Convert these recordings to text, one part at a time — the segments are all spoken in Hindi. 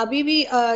अभी भी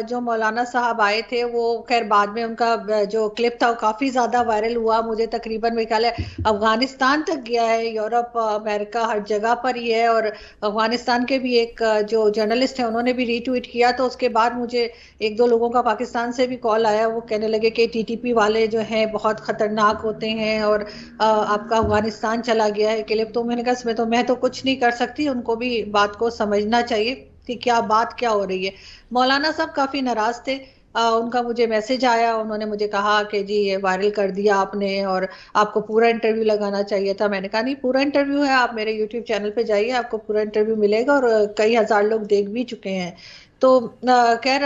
जो मौलाना साहब आए थे वो खैर बाद में उनका जो क्लिप था वो काफी ज्यादा वायरल हुआ मुझे तकरीबन मेरे ख्याल है अफगानिस्तान तक गया है यूरोप अमेरिका हर जगह पर ही है और अफगानिस्तान के भी एक जो जर्नलिस्ट है उन्होंने भी रीट्वीट किया तो उसके बाद मुझे एक दो लोगों का पाकिस्तान से भी कॉल आया वो कहने लगे कि टी वाले जो हैं बहुत खतरनाक होते हैं और आपका अफगानिस्तान चला गया है क्लिप तो मैंने कहा इसमें तो मैं तो कुछ नहीं कर सकती उनको भी बात को समझना चाहिए कि क्या बात क्या हो रही है मौलाना साहब काफ़ी नाराज थे आ, उनका मुझे मैसेज आया उन्होंने मुझे कहा कि जी ये वायरल कर दिया आपने और आपको पूरा इंटरव्यू लगाना चाहिए था मैंने कहा नहीं पूरा इंटरव्यू है आप मेरे यूट्यूब चैनल पे जाइए आपको पूरा इंटरव्यू मिलेगा और कई हज़ार लोग देख भी चुके हैं तो खैर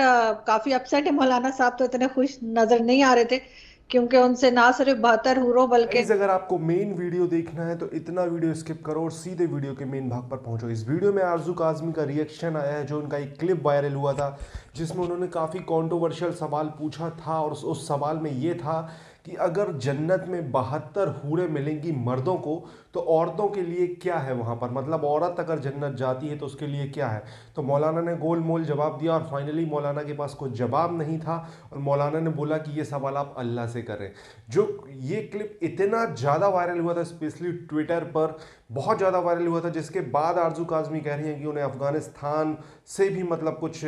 काफ़ी अपसेट है मौलाना साहब तो इतने खुश नज़र नहीं आ रहे थे क्योंकि उनसे ना सिर्फ बेहतर हो बल्कि अगर आपको मेन वीडियो देखना है तो इतना वीडियो स्किप करो और सीधे वीडियो के मेन भाग पर पहुंचो इस वीडियो में आरजू काजमी का रिएक्शन आया है जो उनका एक क्लिप वायरल हुआ था जिसमें उन्होंने काफ़ी कॉन्ट्रोवर्शियल सवाल पूछा था और उस सवाल में ये था कि अगर जन्नत में बहत्तर हूरे मिलेंगी मर्दों को तो औरतों के लिए क्या है वहाँ पर मतलब औरत अगर जन्नत जाती है तो उसके लिए क्या है तो मौलाना ने गोल मोल जवाब दिया और फाइनली मौलाना के पास कोई जवाब नहीं था और मौलाना ने बोला कि ये सवाल आप अल्लाह से करें जो ये क्लिप इतना ज़्यादा वायरल हुआ था स्पेशली ट्विटर पर बहुत ज़्यादा वायरल हुआ था जिसके बाद आरजू काजमी कह रही हैं कि उन्हें अफ़गानिस्तान से भी मतलब कुछ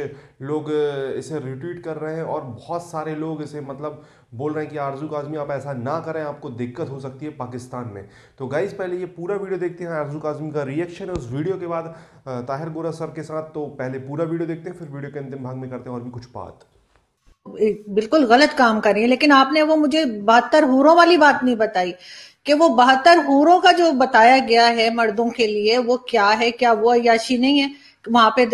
लोग इसे रिट्वीट कर रहे हैं और बहुत सारे लोग इसे मतलब बोल रहे हैं कि आरजू काजमी आप ऐसा ना करें आपको दिक्कत हो सकती है पाकिस्तान में तो गाइज पहले पहले ये पूरा वीडियो देखते हैं अर्जुक काजमी का रिएक्शन है उस वीडियो के बाद ताहिर गोरा सर के साथ तो पहले पूरा वीडियो देखते हैं फिर वीडियो के अंतिम भाग में करते हैं और भी कुछ बात बिल्कुल गलत काम कर रही है लेकिन आपने वो मुझे बहत्तर हूरों वाली बात नहीं बताई कि वो बहत्तर हूरों का जो बताया गया है मर्दों के लिए वो क्या है क्या वो अयाशी नहीं है वहां पे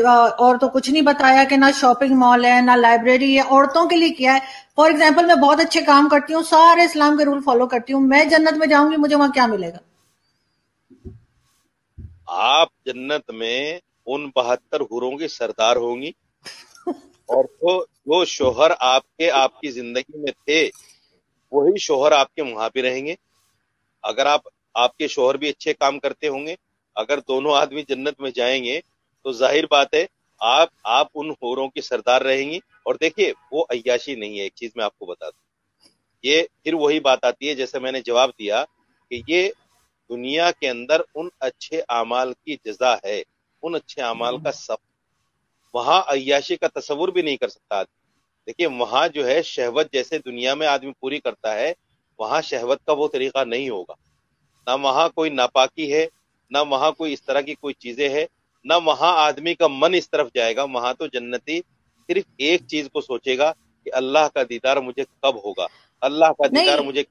और तो कुछ नहीं बताया कि ना शॉपिंग मॉल है ना लाइब्रेरी है औरतों के लिए क्या है फॉर एग्जाम्पल मैं बहुत अच्छे काम करती हूँ सारे इस्लाम के रूल फॉलो करती हूँ मैं जन्नत में जाऊंगी मुझे वहां क्या मिलेगा आप जन्नत में उन बहत्तर हुरों की सरदार होंगी और तो जो शोहर आपके आपकी जिंदगी में थे वही शोहर आपके वहां भी रहेंगे अगर आप आपके शोहर भी अच्छे काम करते होंगे अगर दोनों आदमी जन्नत में जाएंगे तो जाहिर बात है आप आप उन होरों की सरदार रहेंगी और देखिए वो अयाशी नहीं है एक चीज मैं आपको बता दू ये फिर वही बात आती है जैसे मैंने जवाब दिया कि ये दुनिया के अंदर उन अच्छे अमाल की जजा है उन अच्छे अमाल का सब वहां अयाशी का तस्वुर भी नहीं कर सकता देखिए वहां जो है शहवत जैसे दुनिया में आदमी पूरी करता है वहां शहवत का वो तरीका नहीं होगा ना वहां कोई नापाकी है ना वहां कोई इस तरह की कोई चीजें है ना वहां आदमी का मन इस तरफ जाएगा वहां तो जन्नती सिर्फ एक चीज को सोचेगा कि अल्लाह का दीदार मुझे कब होगा अल्लाह का दीदार मुझे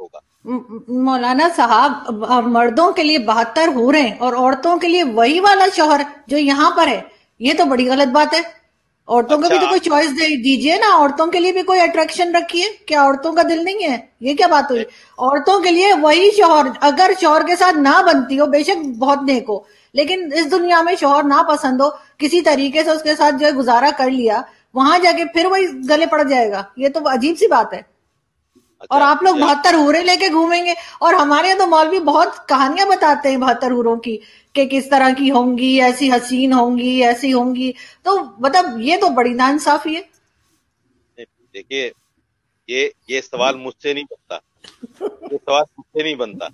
होगा मौलाना साहब मर्दों के लिए बहत्तर हो रहे हैं और औरतों के लिए वही वाला शोहर जो यहाँ पर है ये तो बड़ी गलत बात है औरतों अच्छा, को भी तो अच्छा। कोई चॉइस दे दीजिए ना औरतों के लिए भी कोई अट्रैक्शन रखिए क्या औरतों का दिल नहीं है ये क्या बात हुई औरतों के लिए वही शोहर अगर शोहर के साथ ना बनती हो बेशक बहुत नेक हो लेकिन इस दुनिया में शोहर ना पसंद हो किसी तरीके से उसके साथ जो है गुजारा कर लिया वहां जाके फिर वही गले पड़ जाएगा ये तो अजीब सी बात है और आप लोग बहत्तर हूरे लेके घूमेंगे और हमारे यहाँ तो मौलवी बहुत कहानियां बताते हैं बहत्तर हूरों की कि किस तरह की होंगी ऐसी हसीन होंगी ऐसी होंगी तो मतलब ये तो बड़ी इंसाफी है देखिए ये ये सवाल मुझसे नहीं बनता ये सवाल मुझसे नहीं बनता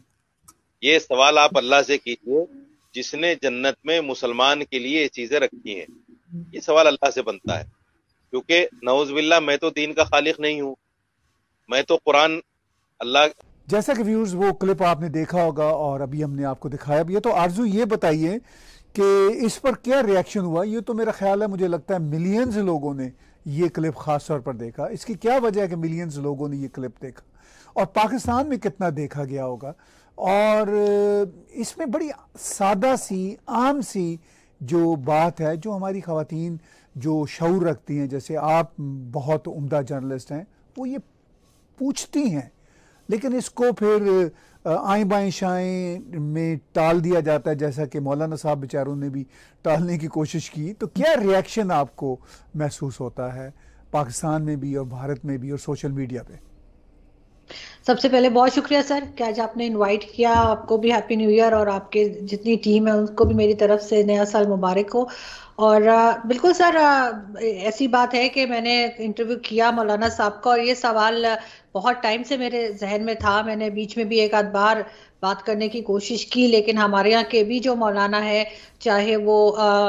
ये सवाल आप अल्लाह से कीजिए जिसने जन्नत में मुसलमान के लिए ये चीजें रखी हैं ये सवाल अल्लाह से बनता है क्योंकि नवजिल्ला मैं तो दीन का खालिक नहीं हूँ मैं तो कुरान अल्लाह जैसा कि व्यूर्स वो क्लिप आपने देखा होगा और अभी हमने आपको दिखाया भी है तो आरजू ये बताइए कि इस पर क्या रिएक्शन हुआ ये तो मेरा ख्याल है मुझे लगता है मिलियंस लोगों ने ये क्लिप खास तौर पर देखा इसकी क्या वजह है कि मिलियंस लोगों ने ये क्लिप देखा और पाकिस्तान में कितना देखा गया होगा और इसमें बड़ी सादा सी आम सी जो बात है जो हमारी खातन जो शौर रखती हैं जैसे आप बहुत उम्दा जर्नलिस्ट हैं वो ये पूछती हैं लेकिन इसको फिर आई बाएं शाएँ में टाल दिया जाता है जैसा कि मौलाना साहब बेचारों ने भी टालने की कोशिश की तो क्या रिएक्शन आपको महसूस होता है पाकिस्तान में भी और भारत में भी और सोशल मीडिया पे सबसे पहले बहुत शुक्रिया सर कि आज आपने इनवाइट किया आपको भी हैप्पी न्यू ईयर और आपके जितनी टीम है उनको भी मेरी तरफ से नया साल मुबारक हो और बिल्कुल सर ऐसी बात है कि मैंने इंटरव्यू किया मौलाना साहब का और ये सवाल बहुत टाइम से मेरे जहन में था मैंने बीच में भी एक आध बार बात करने की कोशिश की लेकिन हमारे यहाँ के भी जो मौलाना है चाहे वो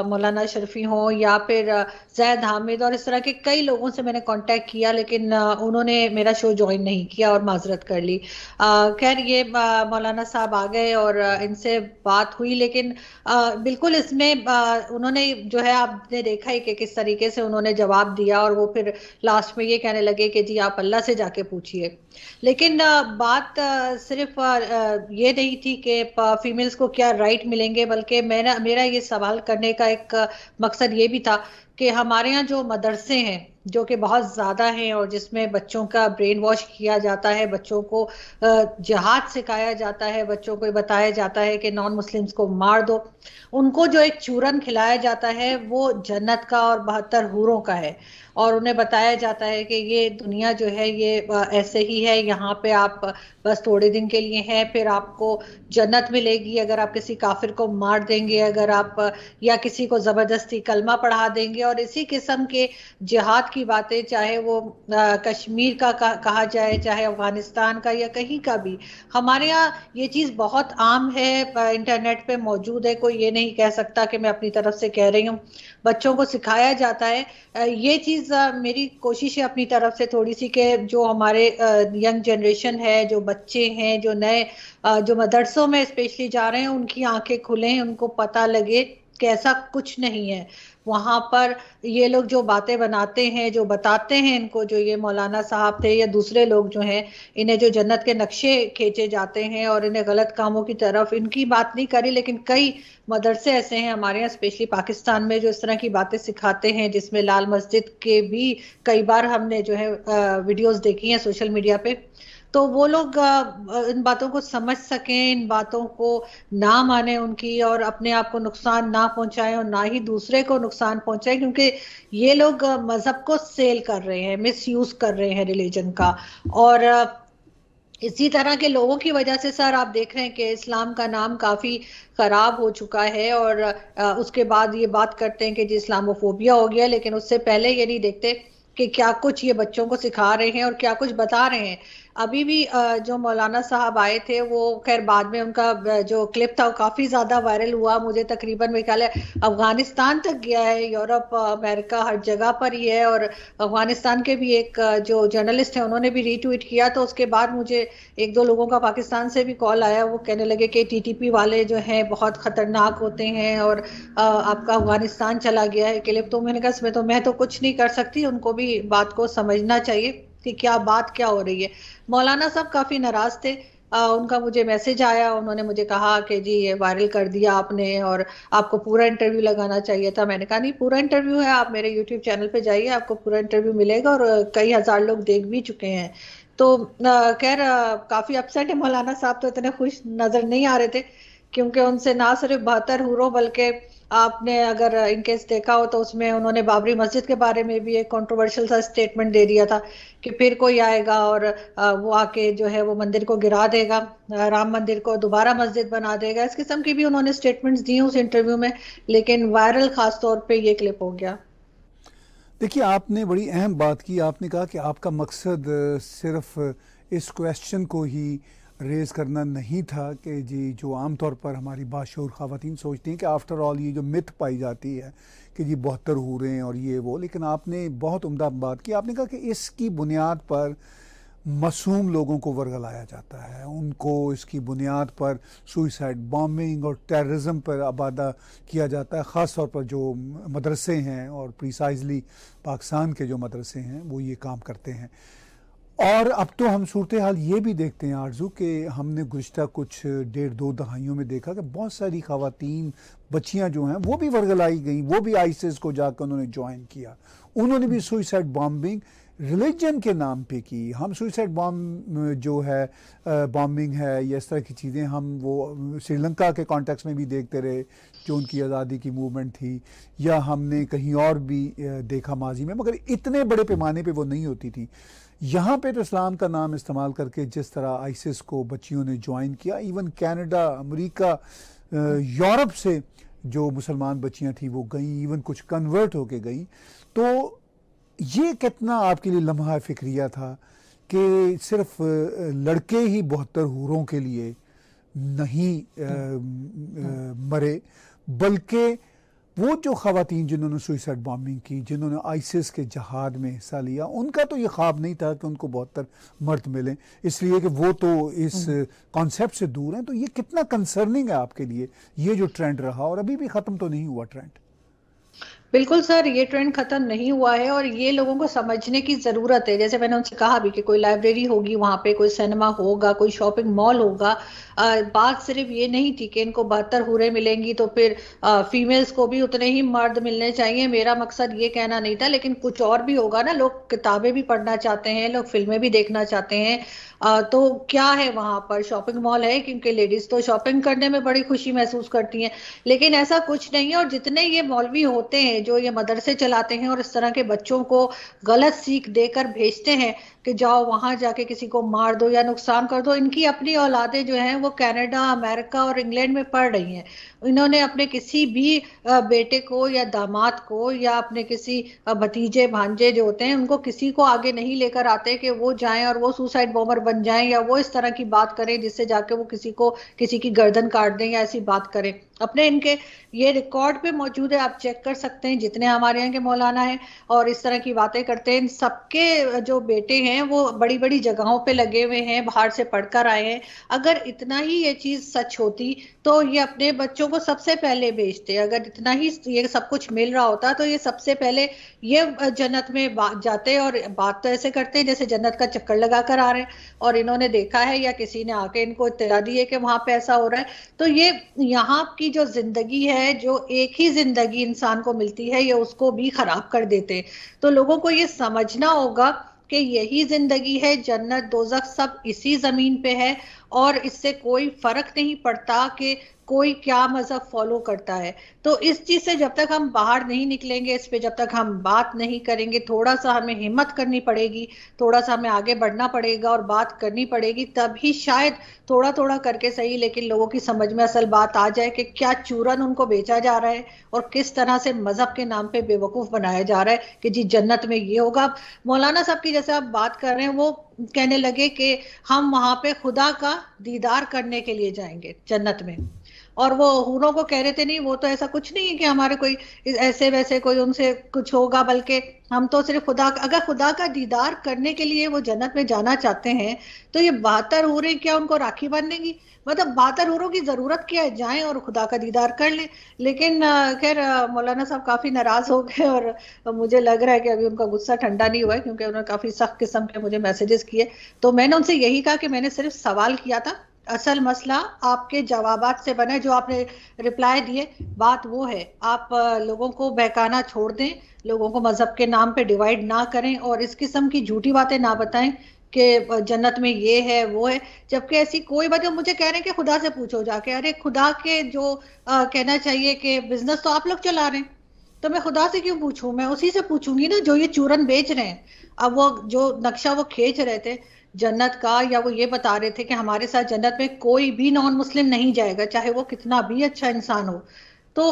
मौलाना शरफी हो या फिर जैद हामिद और इस तरह के कई लोगों से मैंने कांटेक्ट किया लेकिन उन्होंने मेरा शो ज्वाइन नहीं किया और माजरत कर ली खैर ये मौलाना साहब आ गए और इनसे बात हुई लेकिन बिल्कुल इसमें उन्होंने जो है आपने देखा ही कि किस तरीके से उन्होंने जवाब दिया और वो फिर लास्ट में ये कहने लगे कि जी आप अल्लाह से जाके पूछिए लेकिन बात सिर्फ ये नहीं थी कि फीमेल्स को क्या राइट मिलेंगे बल्कि मेरा मेरा ये सवाल करने का एक मकसद ये भी था कि हमारे यहाँ जो मदरसे हैं जो कि बहुत ज़्यादा हैं और जिसमें बच्चों का ब्रेन वॉश किया जाता है बच्चों को जहाद सिखाया जाता है बच्चों को बताया जाता है कि नॉन मुस्लिम्स को मार दो उनको जो एक चूरन खिलाया जाता है वो जन्नत का और बहत्तर हूरों का है और उन्हें बताया जाता है कि ये दुनिया जो है ये ऐसे ही है यहाँ पे आप बस थोड़े दिन के लिए हैं फिर आपको जन्नत मिलेगी अगर आप किसी काफिर को मार देंगे अगर आप या किसी को ज़बरदस्ती कलमा पढ़ा देंगे और इसी किस्म के जहाद की बातें चाहे वो आ, कश्मीर का कहा जाए चाहे अफगानिस्तान का या कहीं का भी हमारे यहाँ ये चीज़ बहुत आम है इंटरनेट पे मौजूद है कोई ये नहीं कह सकता कि मैं अपनी तरफ से कह रही हूँ बच्चों को सिखाया जाता है ये चीज़ मेरी कोशिश है अपनी तरफ से थोड़ी सी कि जो हमारे यंग जनरेशन है जो बच्चे हैं जो नए जो मदरसों में स्पेशली जा रहे हैं उनकी आंखें खुलें उनको पता लगे कैसा ऐसा कुछ नहीं है वहां पर ये लोग जो बातें बनाते हैं जो बताते हैं इनको जो ये मौलाना साहब थे या दूसरे लोग जो हैं इन्हें जो जन्नत के नक्शे खींचे जाते हैं और इन्हें गलत कामों की तरफ इनकी बात नहीं करी लेकिन कई मदरसे ऐसे हैं हमारे यहाँ स्पेशली पाकिस्तान में जो इस तरह की बातें सिखाते हैं जिसमें लाल मस्जिद के भी कई बार हमने जो है वीडियोज देखी हैं सोशल मीडिया पे तो वो लोग इन बातों को समझ सकें इन बातों को ना माने उनकी और अपने आप को नुकसान ना पहुंचाएं और ना ही दूसरे को नुकसान पहुंचाएं क्योंकि ये लोग मजहब को सेल कर रहे हैं मिस यूज कर रहे हैं रिलीजन का और इसी तरह के लोगों की वजह से सर आप देख रहे हैं कि इस्लाम का नाम काफ़ी ख़राब हो चुका है और उसके बाद ये बात करते हैं कि जी इस्लामोफोबिया हो गया लेकिन उससे पहले ये नहीं देखते कि क्या कुछ ये बच्चों को सिखा रहे हैं और क्या कुछ बता रहे हैं अभी भी जो मौलाना साहब आए थे वो खैर बाद में उनका जो क्लिप था वो काफी ज्यादा वायरल हुआ मुझे तकरीबन मेरे ख्याल है अफगानिस्तान तक गया है यूरोप अमेरिका हर जगह पर ही है और अफगानिस्तान के भी एक जो जर्नलिस्ट है उन्होंने भी रीट्वीट किया तो उसके बाद मुझे एक दो लोगों का पाकिस्तान से भी कॉल आया वो कहने लगे कि टी वाले जो हैं बहुत खतरनाक होते हैं और आपका अफगानिस्तान चला गया है क्लिप तो मैंने कहा तो मैं तो कुछ नहीं कर सकती उनको भी बात को समझना चाहिए कि क्या बात क्या हो रही है मौलाना साहब काफ़ी नाराज़ थे आ, उनका मुझे मैसेज आया उन्होंने मुझे कहा कि जी ये वायरल कर दिया आपने और आपको पूरा इंटरव्यू लगाना चाहिए था मैंने कहा नहीं पूरा इंटरव्यू है आप मेरे यूट्यूब चैनल पे जाइए आपको पूरा इंटरव्यू मिलेगा और कई हज़ार लोग देख भी चुके हैं तो खैर काफ़ी अपसेट है मौलाना साहब तो इतने खुश नज़र नहीं आ रहे थे क्योंकि उनसे ना सिर्फ बहतर हुरों बल्कि आपने अगर इनकेस देखा हो तो उसमें उन्होंने बाबरी मस्जिद के बारे में भी एक कंट्रोवर्शियल सा स्टेटमेंट दे दिया था कि फिर कोई आएगा और वो आके जो है वो मंदिर को गिरा देगा राम मंदिर को दोबारा मस्जिद बना देगा इस किस्म की भी उन्होंने स्टेटमेंट्स दी उस इंटरव्यू में लेकिन वायरल खास तौर पर ये क्लिप हो गया देखिए आपने बड़ी अहम बात की आपने कहा कि आपका मकसद सिर्फ इस क्वेश्चन को ही रेज़ करना नहीं था कि जी जो आम तौर पर हमारी बादशोर ख़वान सोचती हैं कि आफ्टर ऑल ये जो मिथ पाई जाती है कि जी बहतर हो रहे हैं और ये वो लेकिन आपने बहुत उम्दा बात की आपने कहा कि इसकी बुनियाद पर मासूम लोगों को वर्गलाया जाता है उनको इसकी बुनियाद पर सुइसाइड बॉम्बिंग और टेररिज्म पर आबादा किया जाता है ख़ास तौर पर जो मदरसे हैं और प्रिसाइजली पाकिस्तान के जो मदरसे हैं वो ये काम करते हैं और अब तो हम सूरत हाल ये भी देखते हैं आरजू कि हमने गुज्त कुछ डेढ़ दो दहाइयों में देखा कि बहुत सारी खातन बच्चियां जो हैं वो भी वर्गलाई गई वो भी आइसिस को जाकर उन्होंने ज्वाइन किया उन्होंने भी सुइसाइड बॉम्बिंग रिलीजन के नाम पे की हम सुइसाइड बॉम्ब जो है बॉम्बिंग है या इस तरह की चीज़ें हम वो श्रीलंका के कॉन्टेक्स में भी देखते रहे जो उनकी आज़ादी की मूवमेंट थी या हमने कहीं और भी देखा माजी में मगर इतने बड़े पैमाने पर वो नहीं होती थी यहाँ पे तो इस्लाम का नाम इस्तेमाल करके जिस तरह आइसिस को बच्चियों ने ज्वाइन किया इवन कनाडा अमेरिका यूरोप से जो मुसलमान बच्चियाँ थी वो गई इवन कुछ कन्वर्ट होके गई तो ये कितना आपके लिए लम्हा फिक्रिया था कि सिर्फ लड़के ही बहत्तर हूरों के लिए नहीं आ, आ, हाँ। मरे बल्कि वो जो खातन जिन्होंने सुइसाइड बॉम्बिंग की जिन्होंने आइसिस के जहाद में हिस्सा लिया उनका तो ये ख्वाब नहीं था कि उनको तर मर्द मिलें इसलिए कि वो तो इस कॉन्सेप्ट हम्म। से दूर हैं तो ये कितना कंसर्निंग है आपके लिए ये जो ट्रेंड रहा और अभी भी ख़त्म तो नहीं हुआ ट्रेंड बिल्कुल सर ये ट्रेंड खत्म नहीं हुआ है और ये लोगों को समझने की जरूरत है जैसे मैंने उनसे कहा भी कि कोई लाइब्रेरी होगी वहां पे कोई सिनेमा होगा कोई शॉपिंग मॉल होगा बात सिर्फ ये नहीं थी कि इनको बहत्तर हुरें मिलेंगी तो फिर फीमेल्स को भी उतने ही मर्द मिलने चाहिए मेरा मकसद ये कहना नहीं था लेकिन कुछ और भी होगा ना लोग किताबें भी पढ़ना चाहते हैं लोग फिल्में भी देखना चाहते हैं तो क्या है वहां पर शॉपिंग मॉल है क्योंकि लेडीज तो शॉपिंग करने में बड़ी खुशी महसूस करती हैं लेकिन ऐसा कुछ नहीं है और जितने ये मॉलवी होते हैं जो ये मदरसे चलाते हैं और इस तरह के बच्चों को गलत सीख देकर भेजते हैं कि जाओ वहां जाके किसी को मार दो या नुकसान कर दो इनकी अपनी औलादें जो हैं वो कनाडा अमेरिका और इंग्लैंड में पढ़ रही हैं इन्होंने अपने किसी भी बेटे को या दामाद को या अपने किसी भतीजे भांजे जो होते हैं उनको किसी को आगे नहीं लेकर आते कि वो जाएं और वो सुसाइड बॉम्बर बन जाएं या वो इस तरह की बात करें जिससे जाके वो किसी को किसी की गर्दन काट दें या ऐसी बात करें अपने इनके ये रिकॉर्ड पे मौजूद है आप चेक कर सकते हैं हैं जितने हमारे यहाँ के मौलाना हैं और इस तरह की बातें करते हैं सबके जो बेटे हैं वो बड़ी बड़ी जगहों पे लगे हुए हैं बाहर से पढ़कर आए हैं अगर इतना ही ये चीज सच होती तो ये अपने बच्चों को सबसे पहले भेजते अगर इतना ही ये सब कुछ मिल रहा होता तो ये सबसे पहले ये जन्नत में जाते और बात तो ऐसे करते जैसे जन्नत का चक्कर लगा कर आ रहे हैं और इन्होंने देखा है या किसी ने आके इनको इतना दी है कि वहां पे ऐसा हो रहा है तो ये यहाँ की जो जिंदगी है जो एक ही जिंदगी इंसान को मिलती मिलती है या उसको भी खराब कर देते तो लोगों को ये समझना होगा कि यही जिंदगी है जन्नत दोजक सब इसी जमीन पे है और इससे कोई फर्क नहीं पड़ता कि कोई क्या मजहब फॉलो करता है तो इस चीज से जब तक हम बाहर नहीं निकलेंगे इस पे जब तक हम बात नहीं करेंगे थोड़ा सा हमें हिम्मत करनी पड़ेगी थोड़ा सा हमें आगे बढ़ना पड़ेगा और बात करनी पड़ेगी तभी शायद थोड़ा थोड़ा करके सही लेकिन लोगों की समझ में असल बात आ जाए कि क्या चूरन उनको बेचा जा रहा है और किस तरह से मजहब के नाम पर बेवकूफ बनाया जा रहा है कि जी जन्नत में ये होगा मौलाना साहब की जैसे आप बात कर रहे हैं वो कहने लगे कि हम वहां पे खुदा का दीदार करने के लिए जाएंगे जन्नत में और वो हूरों को कह रहे थे नहीं वो तो ऐसा कुछ नहीं है कि हमारे कोई ऐसे वैसे कोई उनसे कुछ होगा बल्कि हम तो सिर्फ खुदा अगर खुदा का दीदार करने के लिए वो जन्नत में जाना चाहते हैं तो ये हो हूरें क्या उनको राखी बांधेंगी मतलब बातर हूरों की ज़रूरत क्या है जाए और खुदा का दीदार कर लें लेकिन खैर मौलाना साहब काफ़ी नाराज़ हो गए और मुझे लग रहा है कि अभी उनका गुस्सा ठंडा नहीं हुआ है क्योंकि उन्होंने काफ़ी सख्त किस्म के मुझे मैसेजेस किए तो मैंने उनसे यही कहा कि मैंने सिर्फ सवाल किया था असल मसला आपके जवाब से बने जो आपने रिप्लाई दिए बात वो है आप लोगों को बहकाना छोड़ दें लोगों को मजहब के नाम पे डिवाइड ना करें और इस किस्म की झूठी बातें ना बताएं कि जन्नत में ये है वो है जबकि ऐसी कोई बात मुझे कह रहे हैं कि खुदा से पूछो जाके अरे खुदा के जो आ, कहना चाहिए कि बिजनेस तो आप लोग चला रहे हैं तो मैं खुदा से क्यों पूछूं मैं उसी से पूछूंगी ना जो ये चूरन बेच रहे हैं अब वो जो नक्शा वो खींच रहे थे जन्नत का या वो ये बता रहे थे कि हमारे साथ जन्नत में कोई भी नॉन मुस्लिम नहीं जाएगा चाहे वो कितना भी अच्छा इंसान हो तो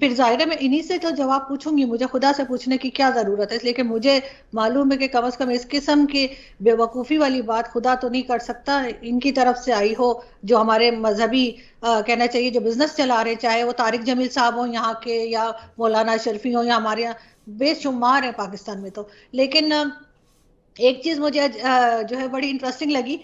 फिर जाहिर है मैं इन्हीं से तो जवाब पूछूंगी मुझे खुदा से पूछने की क्या जरूरत है इसलिए मुझे मालूम है कि कम अज कम इस किस्म की बेवकूफ़ी वाली बात खुदा तो नहीं कर सकता इनकी तरफ से आई हो जो हमारे मजहबी कहना चाहिए जो बिजनेस चला रहे चाहे वो तारिक जमील साहब हो यहाँ के या मौलाना शर्फी हो या हमारे यहाँ बेशुमार है पाकिस्तान में तो लेकिन एक चीज मुझे जो है बड़ी इंटरेस्टिंग लगी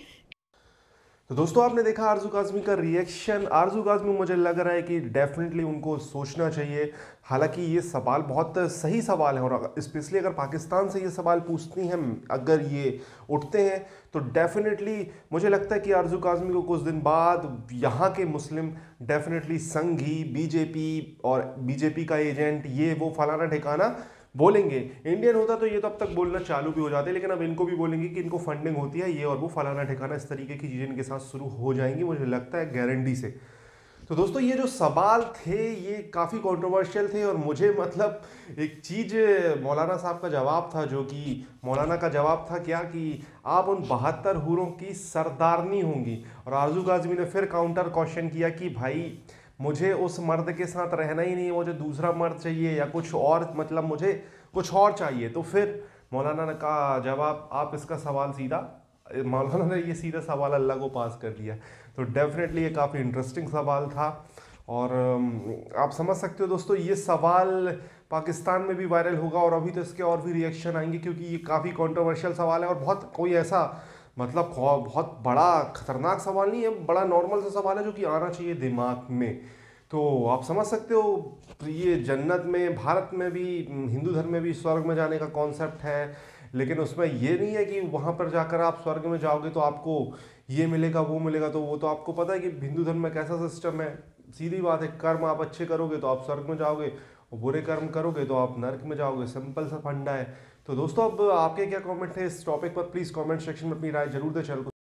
तो दोस्तों आपने देखा आरजू काजमी का रिएक्शन आरजू काजमी मुझे लग रहा है कि डेफिनेटली उनको सोचना चाहिए हालांकि ये सवाल बहुत सही सवाल है और स्पेशली अगर पाकिस्तान से ये सवाल पूछती हैं अगर ये उठते हैं तो डेफिनेटली मुझे लगता है कि आरजू काजमी को कुछ दिन बाद यहाँ के मुस्लिम डेफिनेटली संघ ही बीजेपी और बीजेपी का एजेंट ये वो फलाना ठिकाना बोलेंगे इंडियन होता तो ये तो अब तक बोलना चालू भी हो जाते लेकिन अब इनको भी बोलेंगे कि इनको फंडिंग होती है ये और वो फलाना ठिकाना इस तरीके की चीज़ें इनके साथ शुरू हो जाएंगी मुझे लगता है गारंटी से तो दोस्तों ये जो सवाल थे ये काफ़ी कंट्रोवर्शियल थे और मुझे मतलब एक चीज़ मौलाना साहब का जवाब था जो कि मौलाना का जवाब था क्या कि आप उन बहत्तर हूरों की सरदारनी होंगी और आजू काजमी ने फिर काउंटर क्वेश्चन किया कि भाई मुझे उस मर्द के साथ रहना ही नहीं मुझे दूसरा मर्द चाहिए या कुछ और मतलब मुझे कुछ और चाहिए तो फिर मौलाना ने कहा जवाब आप इसका सवाल सीधा मौलाना ने ये सीधा सवाल अल्लाह को पास कर लिया तो डेफिनेटली ये काफ़ी इंटरेस्टिंग सवाल था और आप समझ सकते हो दोस्तों ये सवाल पाकिस्तान में भी वायरल होगा और अभी तो इसके और भी रिएक्शन आएंगे क्योंकि ये काफ़ी कंट्रोवर्शियल सवाल है और बहुत कोई ऐसा मतलब बहुत बड़ा ख़तरनाक सवाल नहीं है बड़ा नॉर्मल सा सवाल है जो कि आना चाहिए दिमाग में तो आप समझ सकते हो ये जन्नत में भारत में भी हिंदू धर्म में भी स्वर्ग में जाने का कॉन्सेप्ट है लेकिन उसमें ये नहीं है कि वहाँ पर जाकर आप स्वर्ग में जाओगे तो आपको ये मिलेगा वो मिलेगा तो वो तो आपको पता है कि हिंदू धर्म में कैसा सिस्टम है सीधी बात है कर्म आप अच्छे करोगे तो आप स्वर्ग में जाओगे और बुरे कर्म करोगे तो आप नर्क में जाओगे सिंपल सा फंडा है तो दोस्तों अब आपके क्या कमेंट थे इस टॉपिक पर प्लीज़ कमेंट सेक्शन में अपनी राय जरूर दे चैनल